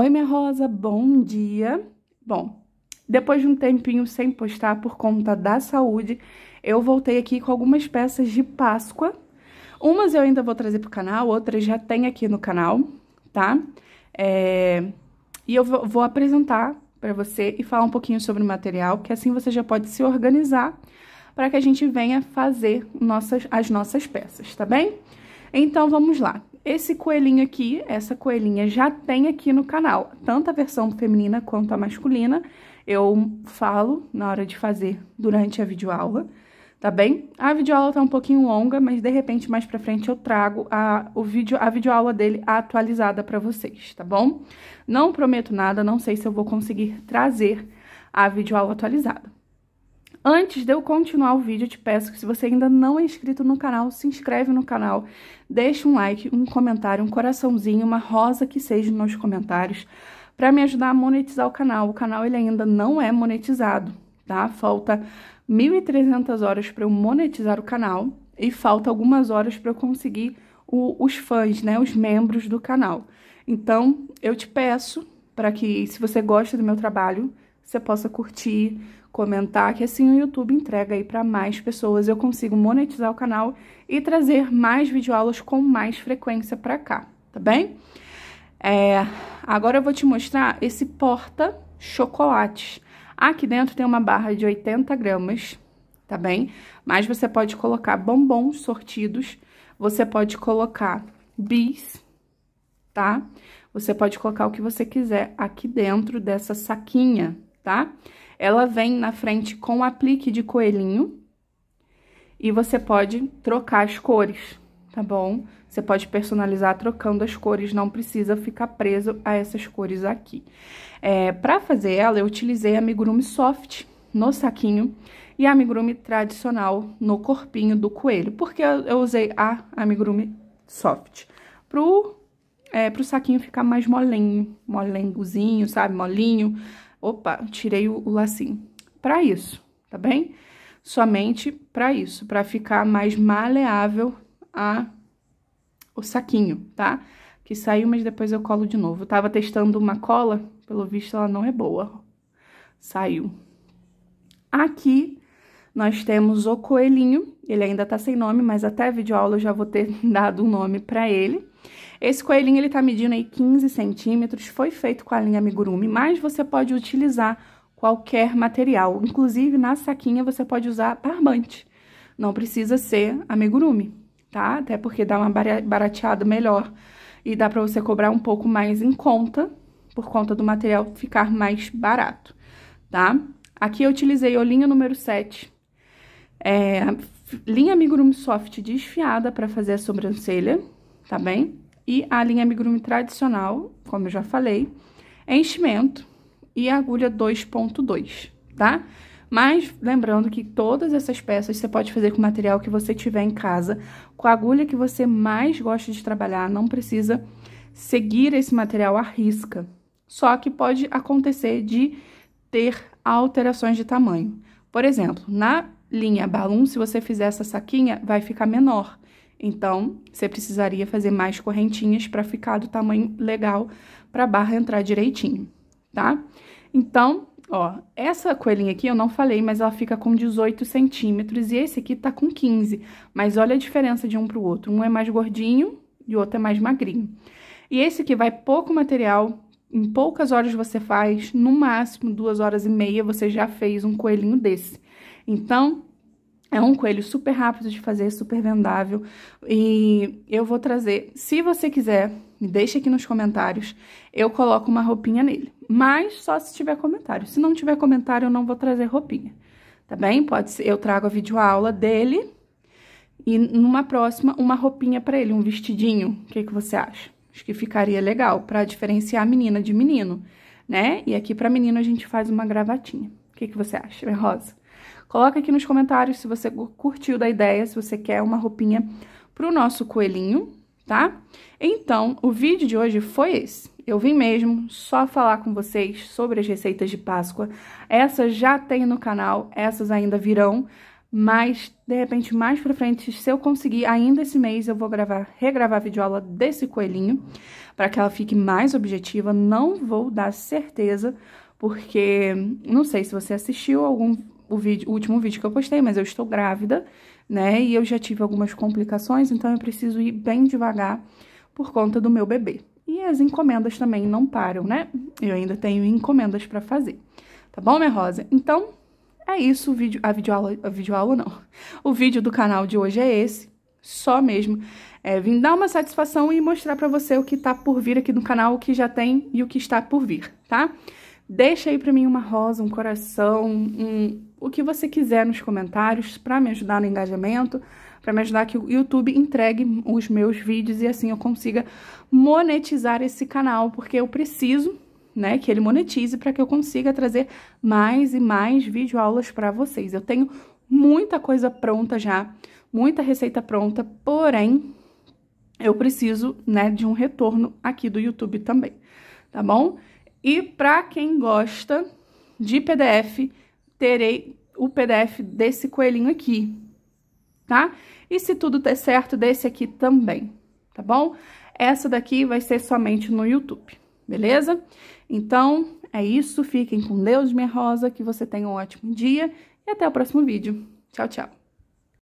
Oi, minha rosa, bom dia. Bom, depois de um tempinho sem postar por conta da saúde, eu voltei aqui com algumas peças de Páscoa. Umas eu ainda vou trazer pro canal, outras já tem aqui no canal, tá? É... E eu vou apresentar para você e falar um pouquinho sobre o material, que assim você já pode se organizar para que a gente venha fazer nossas, as nossas peças, tá bem? Então, vamos lá esse coelhinho aqui, essa coelhinha já tem aqui no canal, tanto a versão feminina quanto a masculina, eu falo na hora de fazer durante a videoaula, tá bem? A videoaula tá um pouquinho longa, mas de repente mais pra frente eu trago a, o vídeo, a videoaula dele atualizada pra vocês, tá bom? Não prometo nada, não sei se eu vou conseguir trazer a videoaula atualizada, Antes de eu continuar o vídeo, eu te peço que se você ainda não é inscrito no canal, se inscreve no canal, deixa um like, um comentário, um coraçãozinho, uma rosa que seja nos comentários, para me ajudar a monetizar o canal. O canal ele ainda não é monetizado, tá? Falta 1.300 horas para eu monetizar o canal e falta algumas horas para eu conseguir o, os fãs, né, os membros do canal. Então, eu te peço para que, se você gosta do meu trabalho, você possa curtir, comentar, que assim o YouTube entrega aí para mais pessoas, eu consigo monetizar o canal e trazer mais videoaulas com mais frequência para cá, tá bem? É, agora eu vou te mostrar esse porta chocolates. Aqui dentro tem uma barra de 80 gramas, tá bem? Mas você pode colocar bombons sortidos, você pode colocar bis, tá? Você pode colocar o que você quiser aqui dentro dessa saquinha, tá? Ela vem na frente com um aplique de coelhinho e você pode trocar as cores, tá bom? Você pode personalizar trocando as cores, não precisa ficar preso a essas cores aqui. É, pra fazer ela, eu utilizei a amigurumi soft no saquinho e a amigurumi tradicional no corpinho do coelho, porque eu usei a amigurumi soft. Pro, é, pro saquinho ficar mais molinho, molengozinho, sabe? Molinho, Opa, tirei o, o lacinho. Pra isso, tá bem? Somente pra isso, pra ficar mais maleável a o saquinho, tá? Que saiu, mas depois eu colo de novo. Eu tava testando uma cola, pelo visto ela não é boa. Saiu. Aqui nós temos o coelhinho, ele ainda tá sem nome, mas até a videoaula eu já vou ter dado um nome pra ele. Esse coelhinho, ele tá medindo aí 15 centímetros, foi feito com a linha amigurumi, mas você pode utilizar qualquer material. Inclusive, na saquinha, você pode usar barbante. Não precisa ser amigurumi, tá? Até porque dá uma barateada melhor e dá pra você cobrar um pouco mais em conta, por conta do material ficar mais barato, tá? Aqui eu utilizei olhinha número 7, é, linha amigurumi soft desfiada para fazer a sobrancelha, tá bem? e a linha amigurumi tradicional, como eu já falei, é enchimento e agulha 2.2, tá? Mas lembrando que todas essas peças você pode fazer com o material que você tiver em casa, com a agulha que você mais gosta de trabalhar, não precisa seguir esse material à risca. Só que pode acontecer de ter alterações de tamanho. Por exemplo, na linha balão se você fizer essa saquinha, vai ficar menor. Então, você precisaria fazer mais correntinhas para ficar do tamanho legal para a barra entrar direitinho, tá? Então, ó, essa coelhinha aqui eu não falei, mas ela fica com 18 centímetros e esse aqui tá com 15. Mas olha a diferença de um para o outro, um é mais gordinho e o outro é mais magrinho. E esse aqui vai pouco material, em poucas horas você faz, no máximo duas horas e meia você já fez um coelhinho desse. Então, é um coelho super rápido de fazer, super vendável. E eu vou trazer, se você quiser, me deixa aqui nos comentários, eu coloco uma roupinha nele. Mas só se tiver comentário. Se não tiver comentário, eu não vou trazer roupinha. Tá bem? Pode ser, eu trago a videoaula dele e numa próxima uma roupinha para ele, um vestidinho. O que, que você acha? Acho que ficaria legal para diferenciar menina de menino, né? E aqui para menino a gente faz uma gravatinha. O que, que você acha, é rosa? Coloca aqui nos comentários se você curtiu da ideia, se você quer uma roupinha para o nosso coelhinho, tá? Então, o vídeo de hoje foi esse. Eu vim mesmo só falar com vocês sobre as receitas de Páscoa. Essas já tem no canal, essas ainda virão, mas de repente mais para frente, se eu conseguir, ainda esse mês eu vou gravar, regravar a videoaula desse coelhinho, para que ela fique mais objetiva. Não vou dar certeza, porque não sei se você assistiu algum o, vídeo, o último vídeo que eu postei, mas eu estou grávida, né? E eu já tive algumas complicações, então eu preciso ir bem devagar por conta do meu bebê. E as encomendas também não param, né? Eu ainda tenho encomendas para fazer. Tá bom, minha rosa? Então, é isso, o vídeo, a videoaula, a videoaula não. O vídeo do canal de hoje é esse, só mesmo. É, vim dar uma satisfação e mostrar para você o que tá por vir aqui no canal, o que já tem e o que está por vir, tá? Deixa aí para mim uma rosa, um coração, um, o que você quiser nos comentários para me ajudar no engajamento, para me ajudar que o YouTube entregue os meus vídeos e assim eu consiga monetizar esse canal, porque eu preciso, né, que ele monetize para que eu consiga trazer mais e mais videoaulas para vocês. Eu tenho muita coisa pronta já, muita receita pronta, porém eu preciso, né, de um retorno aqui do YouTube também, tá bom? E para quem gosta de PDF, terei o PDF desse coelhinho aqui, tá? E se tudo der certo, desse aqui também, tá bom? Essa daqui vai ser somente no YouTube, beleza? Então, é isso. Fiquem com Deus, minha rosa, que você tenha um ótimo dia e até o próximo vídeo. Tchau, tchau!